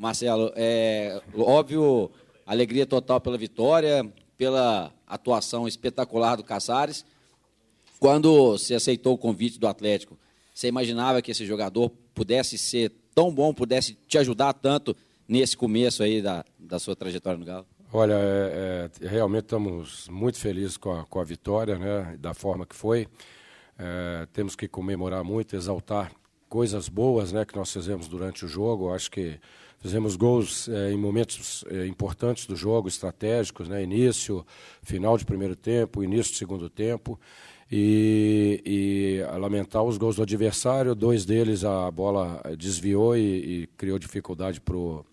Marcelo, é óbvio, alegria total pela vitória, pela atuação espetacular do Caçares. Quando você aceitou o convite do Atlético, você imaginava que esse jogador pudesse ser tão bom, pudesse te ajudar tanto nesse começo aí da, da sua trajetória no Galo? Olha, é, é, realmente estamos muito felizes com a, com a vitória, né, da forma que foi. É, temos que comemorar muito, exaltar coisas boas né, que nós fizemos durante o jogo. Acho que Fizemos gols é, em momentos é, importantes do jogo, estratégicos, né? início, final de primeiro tempo, início de segundo tempo. E, e lamentar os gols do adversário, dois deles a bola eh, desviou e, e criou dificuldade para o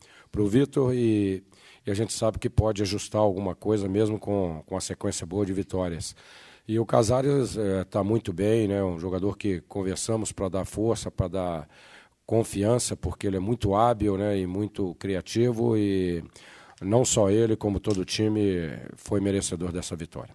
Vitor. E, e, a gente sabe que pode ajustar alguma coisa, mesmo com, com a sequência boa de vitórias. E o Casares está é, muito bem, né? um jogador que conversamos para dar força, para dar confiança, porque ele é muito hábil né, e muito criativo. E não só ele, como todo o time, foi merecedor dessa vitória.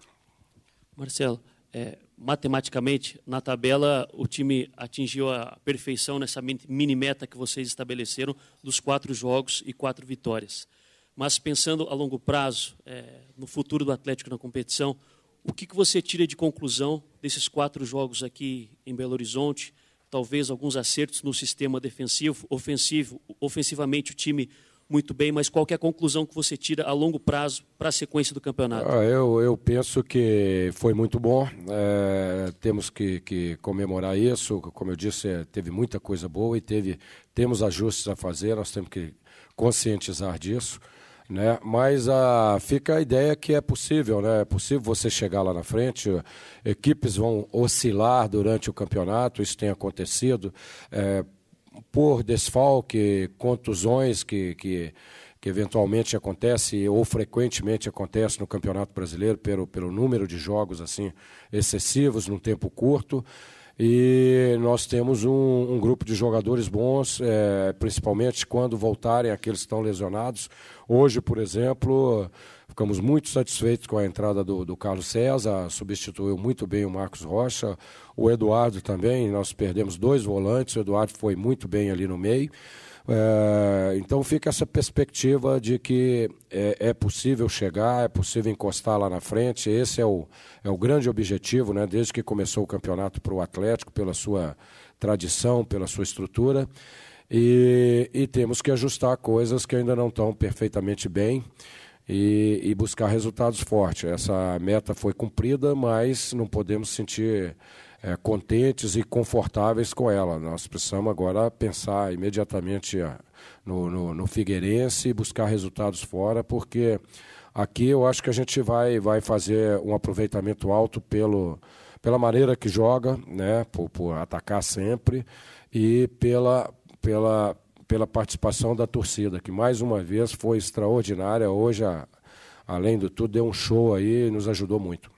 Marcelo, é, matematicamente, na tabela, o time atingiu a perfeição nessa mini meta que vocês estabeleceram dos quatro jogos e quatro vitórias. Mas pensando a longo prazo, é, no futuro do Atlético na competição, o que, que você tira de conclusão desses quatro jogos aqui em Belo Horizonte? talvez alguns acertos no sistema defensivo, ofensivo, ofensivamente o time muito bem, mas qual é a conclusão que você tira a longo prazo para a sequência do campeonato? Ah, eu, eu penso que foi muito bom, é, temos que, que comemorar isso, como eu disse, é, teve muita coisa boa e teve, temos ajustes a fazer, nós temos que conscientizar disso né? Mas a, ah, fica a ideia que é possível, né? É possível você chegar lá na frente. Equipes vão oscilar durante o campeonato, isso tem acontecido é, por desfalque, contusões que, que que eventualmente acontece ou frequentemente acontece no Campeonato Brasileiro pelo, pelo número de jogos assim excessivos num tempo curto. E nós temos um, um grupo de jogadores bons, é, principalmente quando voltarem aqueles que estão lesionados. Hoje, por exemplo, ficamos muito satisfeitos com a entrada do, do Carlos César, substituiu muito bem o Marcos Rocha, o Eduardo também. Nós perdemos dois volantes, o Eduardo foi muito bem ali no meio. É, então fica essa perspectiva de que é, é, possível chegar, é possível encostar lá na frente. Esse é o, é o grande objetivo, né? desde que começou o campeonato para o Atlético, pela sua tradição, pela sua estrutura. E, e temos que ajustar coisas que ainda não estão perfeitamente bem. E, e, buscar resultados fortes. Essa meta foi cumprida, mas não podemos sentir é, contentes e confortáveis com ela. Nós precisamos agora pensar imediatamente é, no, no, no Figueirense e buscar resultados fora, porque aqui eu acho que a gente vai, vai fazer um aproveitamento alto pelo, pela maneira que joga, né, por, por atacar sempre, e pela, pela, pela participação da torcida, que mais uma vez foi extraordinária. Hoje, além do tudo, deu um show aí e nos ajudou muito.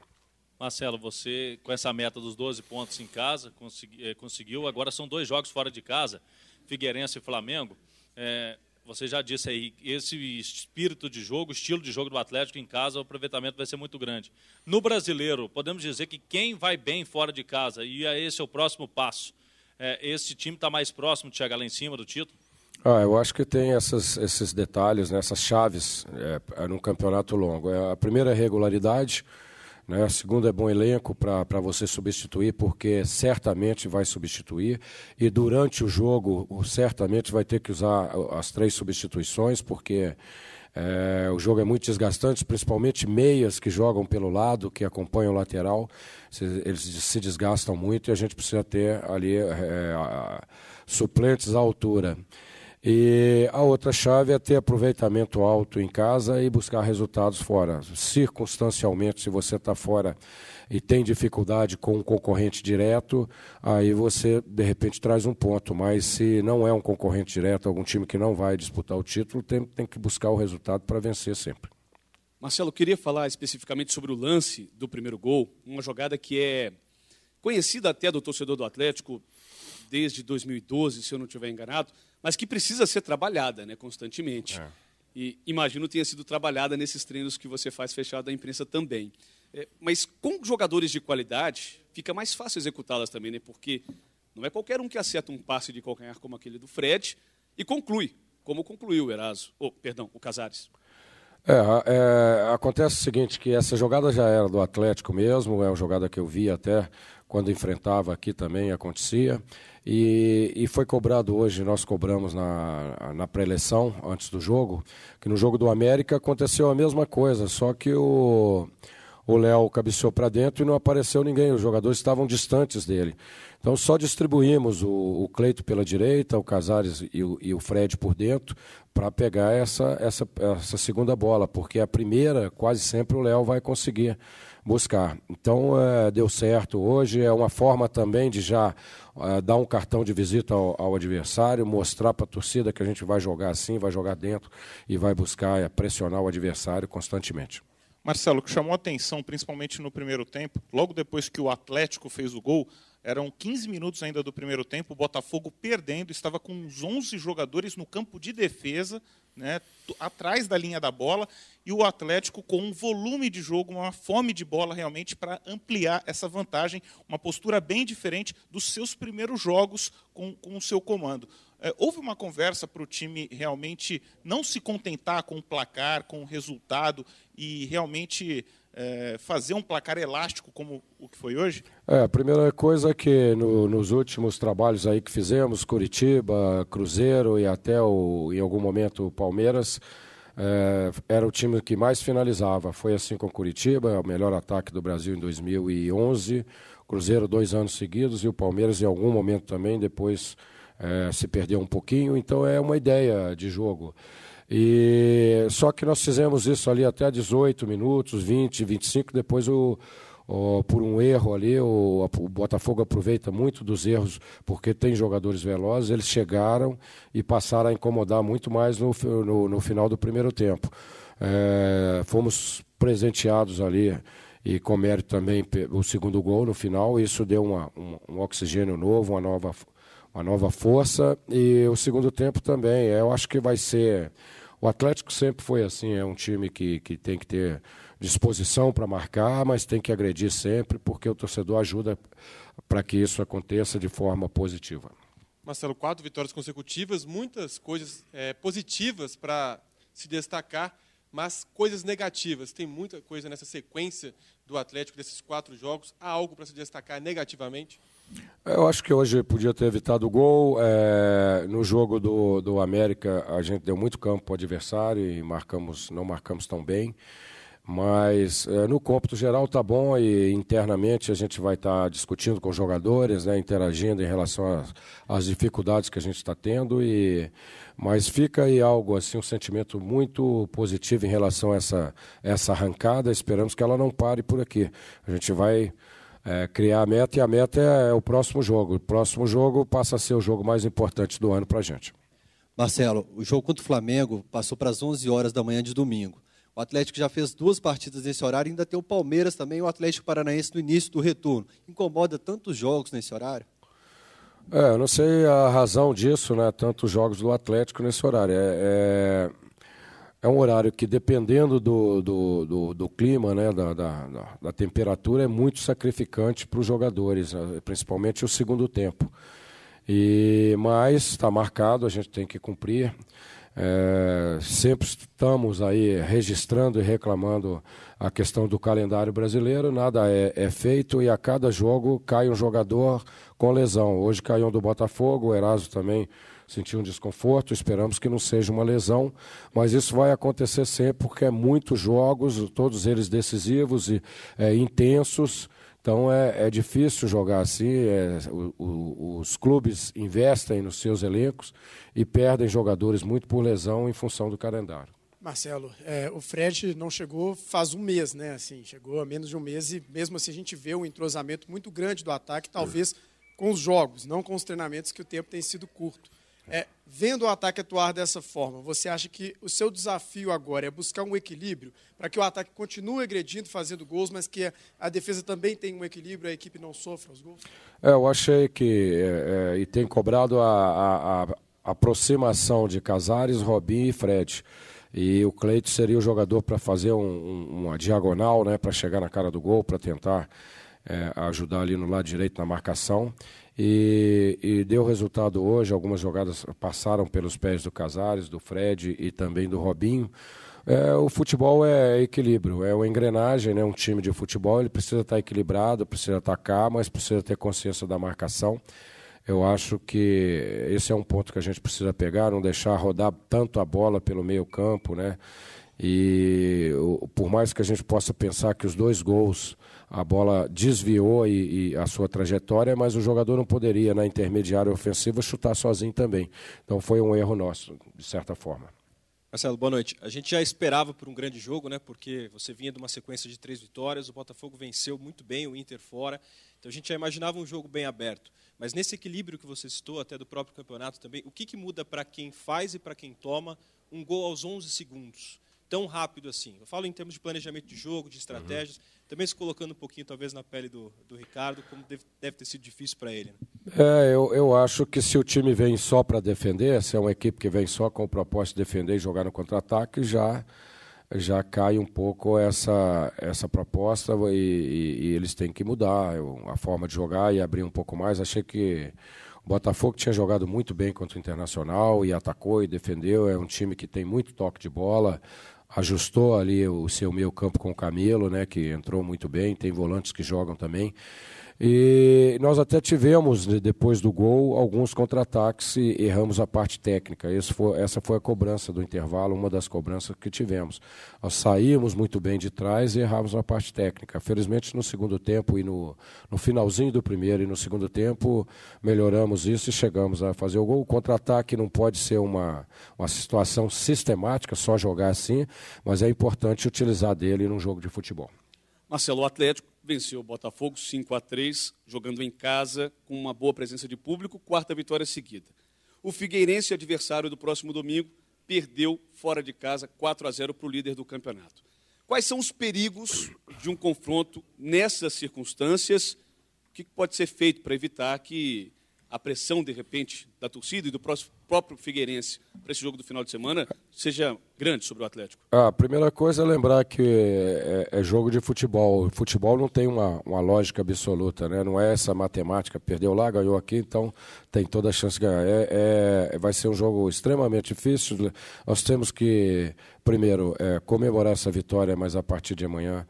Marcelo, você com essa meta dos 12 pontos em casa eh, conseguiu. Agora são dois jogos fora de casa, Figueirense e Flamengo. É, você já disse aí, esse espírito de jogo, estilo de jogo do Atlético em casa, o aproveitamento vai ser muito grande. No brasileiro, podemos dizer que quem vai bem fora de casa, e é esse é o próximo passo, é, esse time está mais próximo de chegar lá em cima do título? Ah, eu acho que tem essas, esses detalhes, né, essas chaves é, é num campeonato longo. É a primeira é regularidade, né? A segunda é bom elenco para você substituir, porque certamente vai substituir. E durante o jogo, certamente vai ter que usar as três substituições, porque é, o jogo é muito desgastante, principalmente meias que jogam pelo lado, que acompanham o lateral. eles se desgastam muito e a gente precisa ter ali é, suplentes à altura. E a outra chave é ter aproveitamento alto em casa e buscar resultados fora. Circunstancialmente, se você está fora e tem dificuldade com um concorrente direto, aí você de repente traz um ponto. Mas se não é um concorrente direto, algum time que não vai disputar o título, tem, tem que buscar o resultado para vencer sempre. Marcelo, eu queria falar especificamente sobre o lance do primeiro gol, uma jogada que é conhecida até do torcedor do Atlético, desde 2012, se eu não estiver enganado, mas que precisa ser trabalhada né, constantemente. É. E imagino tenha sido trabalhada nesses treinos que você faz fechado da imprensa também. É, mas com jogadores de qualidade, fica mais fácil executá-las também, né? porque não é qualquer um que acerta um passe de calcanhar como aquele do Fred e conclui, como concluiu o Eraso, oh, perdão, o Casares. É, é, acontece o seguinte, que essa jogada já era do Atlético mesmo, é uma jogada que eu vi até quando enfrentava aqui também, acontecia. E, e foi cobrado hoje, nós cobramos na, na pré-eleição, antes do jogo, que no jogo do América aconteceu a mesma coisa, só que o. O Léo cabeceou para dentro e não apareceu ninguém. Os jogadores estavam distantes dele. Então só distribuímos o, o Cleito pela direita, o Casares e o, e o Fred por dentro para pegar essa, essa, essa segunda bola, porque a primeira quase sempre o Léo vai conseguir buscar. Então, é, deu certo. Hoje é uma forma também de já é, dar um cartão de visita ao, ao adversário, mostrar para a torcida que a gente vai jogar assim, vai jogar dentro e vai buscar é, pressionar o adversário constantemente. Marcelo, o que chamou atenção, principalmente no primeiro tempo, logo depois que o Atlético fez o gol, eram 15 minutos ainda do primeiro tempo, o Botafogo perdendo, estava com uns 11 jogadores no campo de defesa, né, atrás da linha da bola, e o Atlético com um volume de jogo, uma fome de bola realmente para ampliar essa vantagem, uma postura bem diferente dos seus primeiros jogos com, com o seu comando. É, houve uma conversa para o time realmente não se contentar com o placar, com o resultado e realmente é, fazer um placar elástico como o que foi hoje? É, a primeira coisa é que no, nos últimos trabalhos aí que fizemos, Curitiba, Cruzeiro e até o, em algum momento Palmeiras, é, era o time que mais finalizava. Foi assim com Curitiba, o melhor ataque do Brasil em 2011, Cruzeiro dois anos seguidos e o Palmeiras em algum momento também, depois é, se perdeu um pouquinho. Então é uma ideia de jogo. E só que nós fizemos isso ali até 18 minutos, 20, 25, depois o, por um erro ali, o, o, Botafogo aproveita muito dos erros, porque tem jogadores velozes, eles chegaram e passaram a incomodar muito mais no, no, no final do primeiro tempo. É, fomos presenteados ali e com mérito também o segundo gol no final, isso deu uma, um, um oxigênio novo, uma nova uma nova força. E o segundo tempo também. É, eu acho que vai ser. O Atlético sempre foi assim, é um time que, que tem que ter disposição para marcar, mas tem que agredir sempre, porque o torcedor ajuda para que isso aconteça de forma positiva. Marcelo, quatro vitórias consecutivas, muitas coisas é, positivas para se destacar, mas coisas negativas. Tem muita coisa nessa sequência do Atlético, desses quatro jogos. Há algo para se destacar negativamente? Eu acho que hoje podia ter evitado o gol. É, no jogo do, do América, a gente deu muito campo para o adversário e marcamos, não marcamos tão bem. Mas é, no cômputo geral tá bom e internamente a gente vai estar tá discutindo com os jogadores, né, interagindo em relação às dificuldades que a gente está tendo. E, mas fica aí algo assim, um sentimento muito positivo em relação a essa, essa arrancada. Esperamos que ela não pare por aqui. A gente vai é, criar a meta e a meta é, é, o próximo jogo. O próximo jogo passa a ser o jogo mais importante do ano para a gente. Marcelo, o jogo contra o Flamengo passou para as 11 horas da manhã de domingo. O Atlético já fez duas partidas nesse horário, ainda tem o Palmeiras também, o Atlético Paranaense no início do retorno. Incomoda tantos jogos nesse horário? É, eu não sei a razão disso, né? Tantos jogos do Atlético nesse horário. É, é é um horário que, dependendo do, do, do, do clima, né, da, da, da, temperatura, é muito sacrificante para os jogadores, né, principalmente o segundo tempo. E, mas está marcado, a gente tem que cumprir. É, sempre estamos aí registrando e reclamando a questão do calendário brasileiro, nada é, é, feito e a cada jogo cai um jogador com lesão. Hoje caiu um do Botafogo, o Eraso também sentiu um desconforto, esperamos que não seja uma lesão, mas isso vai acontecer sempre porque é muitos jogos, todos eles decisivos e é, intensos. Então é, é, difícil jogar assim. É, o, o, os clubes investem nos seus elencos e perdem jogadores muito por lesão em função do calendário. Marcelo, é, o Fred não chegou faz um mês, né? Assim, chegou há menos de um mês e mesmo assim a gente vê um entrosamento muito grande do ataque, talvez com os jogos, não com os treinamentos que o tempo tem sido curto. É, vendo o ataque atuar dessa forma, você acha que o seu desafio agora é buscar um equilíbrio para que o ataque continue agredindo, fazendo gols, mas que a, defesa também tenha um equilíbrio, a equipe não sofra os gols? É, eu achei que, é, é e tem cobrado a, a, a aproximação de Casares, Robin e Fred. E o Cleito seria o jogador para fazer um, um, uma diagonal, né, para chegar na cara do gol, para tentar é, ajudar ali no lado direito na marcação. E, e, deu resultado hoje. Algumas jogadas passaram pelos pés do Casares, do Fred e também do Robinho. É, o futebol é equilíbrio, é uma engrenagem, né? Um time de futebol ele precisa estar tá equilibrado, precisa atacar, mas precisa ter consciência da marcação. Eu acho que esse é um ponto que a gente precisa pegar, não deixar rodar tanto a bola pelo meio campo, né? E por mais que a gente possa pensar que os dois gols a bola desviou e, e, a sua trajetória, mas o jogador não poderia, na intermediária ofensiva, chutar sozinho também. Então foi um erro nosso, de certa forma. Marcelo, boa noite. A gente já esperava por um grande jogo, né? Porque você vinha de uma sequência de três vitórias, o Botafogo venceu muito bem, o Inter fora. Então a gente já imaginava um jogo bem aberto. Mas nesse equilíbrio que você citou, até do próprio campeonato também, o que, que muda para quem faz e para quem toma um gol aos 11 segundos? tão rápido assim. Eu falo em termos de planejamento de jogo, de estratégias, uhum. também se colocando um pouquinho, talvez, na pele do, do Ricardo, como deve, deve, ter sido difícil para ele. Né? É, eu, eu acho que se o time vem só para defender, se é uma equipe que vem só com o propósito de defender e jogar no contra-ataque, já já cai um pouco essa, essa proposta e, e, e eles têm que mudar a forma de jogar e abrir um pouco mais. Achei que o Botafogo tinha jogado muito bem contra o Internacional e atacou e defendeu. É um time que tem muito toque de bola, ajustou ali o seu meio campo com o Camelo, né, que entrou muito bem, tem volantes que jogam também. E nós até tivemos, depois do gol, alguns contra-ataques e erramos a parte técnica. Foi, essa foi a cobrança do intervalo, uma das cobranças que tivemos. Nós saímos muito bem de trás e erramos a parte técnica. Felizmente, no segundo tempo e no, no finalzinho do primeiro e no segundo tempo, melhoramos isso e chegamos a fazer o gol. O contra-ataque não pode ser uma, uma situação sistemática, só jogar assim, mas é importante utilizar dele num jogo de futebol. Marcelo, o Atlético venceu o Botafogo 5 a 3, jogando em casa com uma boa presença de público, quarta vitória seguida. O Figueirense, adversário do próximo domingo, perdeu fora de casa 4 a 0 para o líder do campeonato. Quais são os perigos de um confronto nessas circunstâncias? O que pode ser feito para evitar que a pressão, de repente, da torcida e do próprio Figueirense para esse jogo do final de semana seja grande sobre o Atlético? Ah, a primeira coisa é lembrar que é, é, é jogo de futebol. O futebol não tem uma, uma, lógica absoluta, né? não é essa matemática, perdeu lá, ganhou aqui, então tem toda a chance de ganhar. É, é vai ser um jogo extremamente difícil. Nós temos que, primeiro, é, comemorar essa vitória, mas a partir de amanhã.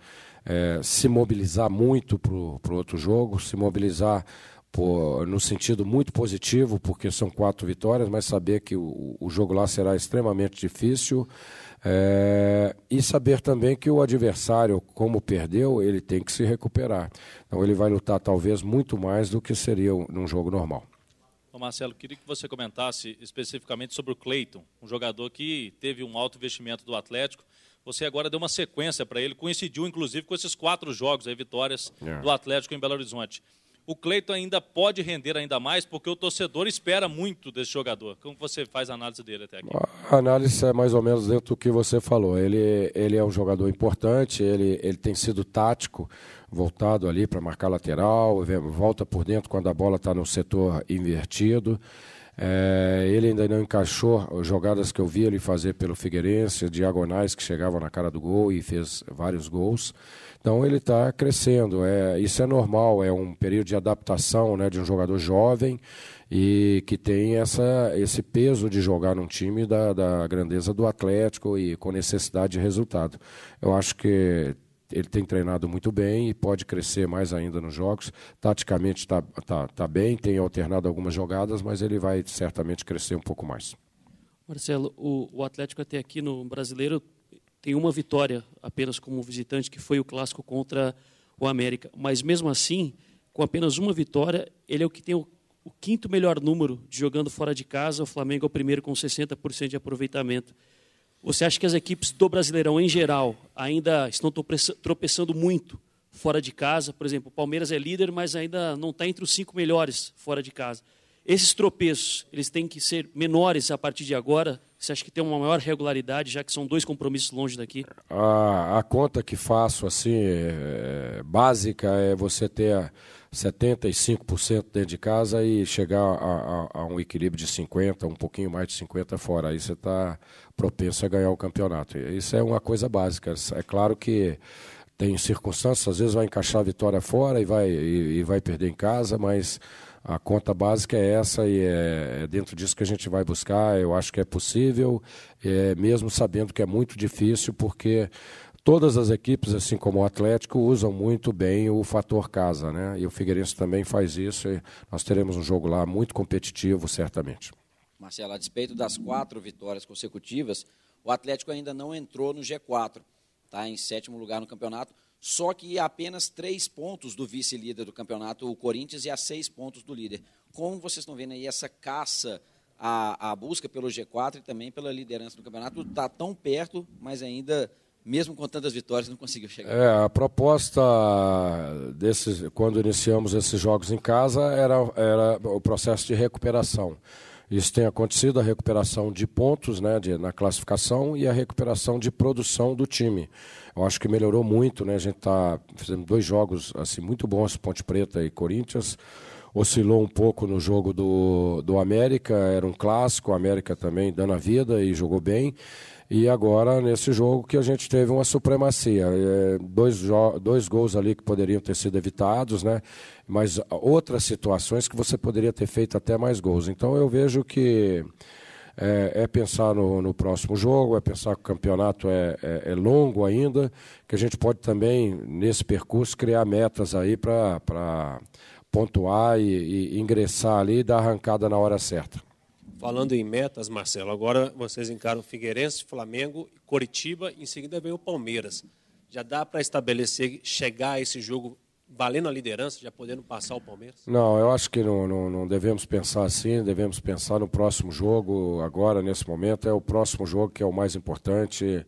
É, se mobilizar muito para o outro jogo, se mobilizar por, no sentido muito positivo, porque são quatro vitórias, mas saber que o, o jogo lá será extremamente difícil. É, e saber também que o adversário, como perdeu, ele tem que se recuperar. Então ele vai lutar talvez muito mais do que seria num jogo normal. Ô Marcelo, queria que você comentasse especificamente sobre o Cleiton, um jogador que teve um alto investimento do Atlético. Você agora deu uma sequência para ele, coincidiu inclusive com esses quatro jogos, aí, vitórias é. do Atlético em Belo Horizonte o Cleiton ainda pode render ainda mais, porque o torcedor espera muito desse jogador. Como você faz a análise dele até aqui? A análise é mais ou menos dentro do que você falou. Ele, ele é um jogador importante, ele, ele tem sido tático, voltado ali para marcar lateral, volta por dentro quando a bola está no setor invertido. É, ele ainda não encaixou jogadas que eu vi ele fazer pelo Figueirense, diagonais que chegavam na cara do gol e fez vários gols. Então ele está crescendo. É, isso é normal, é um período de adaptação né, de um jogador jovem e que tem essa, esse peso de jogar num time da, da grandeza do Atlético e com necessidade de resultado. Eu acho que ele tem treinado muito bem e pode crescer mais ainda nos jogos. Taticamente está tá, tá bem, tem alternado algumas jogadas, mas ele vai certamente crescer um pouco mais. Marcelo, o, o Atlético até aqui no Brasileiro tem uma vitória apenas como visitante, que foi o clássico contra o América. Mas mesmo assim, com apenas uma vitória, ele é o que tem o, o quinto melhor número de jogando fora de casa. O Flamengo é o primeiro com 60% de aproveitamento. Você acha que as equipes do Brasileirão, em geral, ainda estão tropeçando muito fora de casa? Por exemplo, o Palmeiras é líder, mas ainda não está entre os cinco melhores fora de casa. Esses tropeços, eles têm que ser menores a partir de agora? Você acha que tem uma maior regularidade, já que são dois compromissos longe daqui? A, a conta que faço, assim, é, é básica, é você ter 75% dentro de casa e chegar a, a, a, um equilíbrio de 50%, um pouquinho mais de 50% fora. Aí você está propenso a ganhar o campeonato. Isso é uma coisa básica. É claro que tem circunstâncias, às vezes vai encaixar a vitória fora e vai, e, e vai perder em casa, mas a conta básica é essa e é, é dentro disso que a gente vai buscar. Eu acho que é possível, é, mesmo sabendo que é muito difícil, porque todas as equipes, assim como o Atlético, usam muito bem o fator casa, né? E o Figueirense também faz isso. E nós teremos um jogo lá muito competitivo, certamente. Marcelo, a despeito das quatro vitórias consecutivas, o Atlético ainda não entrou no G4. Está em sétimo lugar no campeonato só que apenas três pontos do vice-líder do campeonato, o Corinthians, e a seis pontos do líder. Como vocês estão vendo aí essa caça, a, a busca pelo G4 e também pela liderança do campeonato, está tão perto, mas ainda, mesmo com tantas vitórias, não conseguiu chegar. É, a proposta desses, quando iniciamos esses jogos em casa era, era o processo de recuperação. Isso tem acontecido, a recuperação de pontos né, de, na classificação e a recuperação de produção do time. Eu acho que melhorou muito, né? A gente está fazendo dois jogos assim muito bons, Ponte Preta e Corinthians. Oscilou um pouco no jogo do, do América, era um clássico, o América também dando a vida e jogou bem. E agora, nesse jogo, que a gente teve uma supremacia. É, dois, dois gols ali que poderiam ter sido evitados, né? mas outras situações que você poderia ter feito até mais gols. Então, eu vejo que é, é pensar no, no, próximo jogo, é pensar que o campeonato é, é, é, longo ainda, que a gente pode também, nesse percurso, criar metas aí para pontuar e, e ingressar ali e dar arrancada na hora certa. Falando em metas, Marcelo, agora vocês encaram Figueirense, Flamengo, Coritiba, em seguida vem o Palmeiras. Já dá para estabelecer, chegar a esse jogo valendo a liderança, já podendo passar o Palmeiras? Não, eu acho que não, não, não, devemos pensar assim, devemos pensar no próximo jogo, agora, nesse momento, é o próximo jogo que é o mais importante.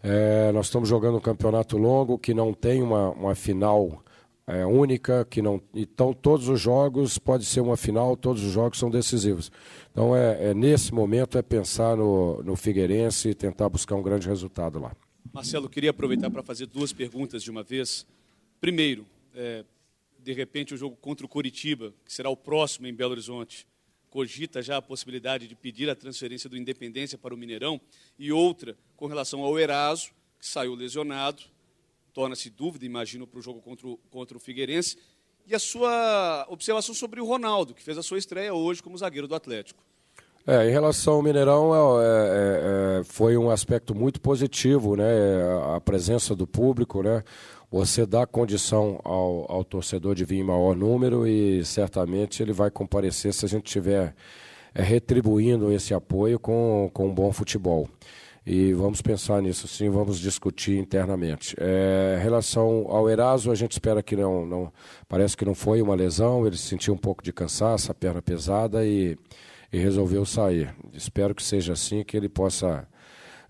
É, nós estamos jogando um campeonato longo que não tem uma, uma final é, única, que não. Então todos os jogos pode ser uma final, todos os jogos são decisivos. Então é, é nesse momento é pensar no, no Figueirense e tentar buscar um grande resultado lá. Marcelo, queria aproveitar para fazer duas perguntas de uma vez. Primeiro, é, de repente o jogo contra o Curitiba que será o próximo em Belo Horizonte, cogita já a possibilidade de pedir a transferência do Independência para o Mineirão? E outra, com relação ao Eraso, que saiu lesionado, torna-se dúvida, imagino, para o jogo contra o, contra o Figueirense. E a sua observação sobre o Ronaldo, que fez a sua estreia hoje como zagueiro do Atlético. É, em relação ao Mineirão, é, é, é foi um aspecto muito positivo, né? A presença do público, né? Você dá condição ao, ao torcedor de vir em maior número e certamente ele vai comparecer se a gente estiver é, retribuindo esse apoio com, com um bom futebol e vamos pensar nisso sim, vamos discutir internamente. É, em relação ao Eraso, a gente espera que não, não, parece que não foi uma lesão, ele sentiu um pouco de cansaço, a perna pesada e, e resolveu sair. Espero que seja assim, que ele possa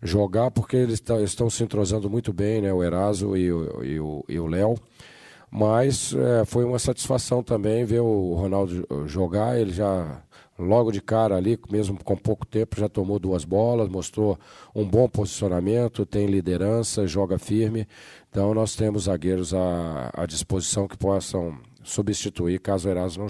jogar, porque eles estão se entrosando muito bem, né, o Eraso e o Léo. E o Léo. Mas é, foi uma satisfação também ver o Ronaldo jogar, ele já Logo de cara ali, mesmo com pouco tempo, já tomou duas bolas, mostrou um bom posicionamento, tem liderança, joga firme. Então nós temos zagueiros à, à disposição que possam substituir caso o Erasmo